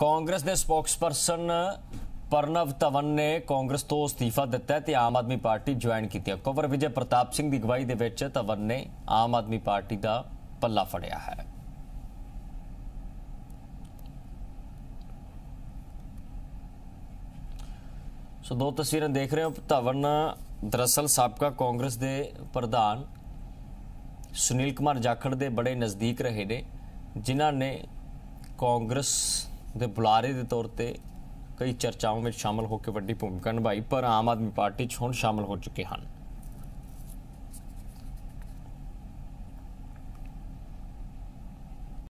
ਕਾਂਗਰਸ ਦੇ ਸਪੋਕਸਪਰਸਨ ਪਰਨਵ ਤਵਨ ਨੇ ਕਾਂਗਰਸ ਤੋਂ ਅਸਤੀਫਾ ਦਿੱਤਾ ਤੇ ਆਮ ਆਦਮੀ ਪਾਰਟੀ ਜੁਆਇਨ ਕੀਤੀ ਹੈ ਕਵਰ ਵਿਜੇ ਪ੍ਰਤਾਪ ਸਿੰਘ ਦੀ ਗਵਾਹੀ ਦੇ ਵਿੱਚ ਤਵਨ ਨੇ ਆਮ ਆਦਮੀ ਪਾਰਟੀ ਦਾ ਪੱਲਾ ਫੜਿਆ ਹੈ ਸੋ ਦੋ ਤਸਵੀਰਾਂ ਦੇਖ ਰਹੇ ਹੋ ਤਵਨ ਦਰਅਸਲ ਸਾਬਕਾ ਕਾਂਗਰਸ ਦੇ ਪ੍ਰਧਾਨ ਸੁਨੀਲ ਕੁਮਾਰ ਜਾਖੜ ਦੇ ਬੜੇ ਨਜ਼ਦੀਕ ਰਹੇ ਨੇ ਜਿਨ੍ਹਾਂ ਨੇ ਕਾਂਗਰਸ ਦੇ ਬੁਲਾਰੇ ਦੇ ਤੌਰ ਤੇ ਕਈ ਚਰਚਾਵਾਂ ਵਿੱਚ ਸ਼ਾਮਲ ਹੋ ਕੇ ਵੱਡੀ ਭੂਮਿਕਾ ਨਿਭਾਈ ਪਰ ਆਮ ਆਦਮੀ ਪਾਰਟੀ 'ਚ ਹੁਣ ਸ਼ਾਮਲ ਹੋ ਚੁੱਕੇ ਹਨ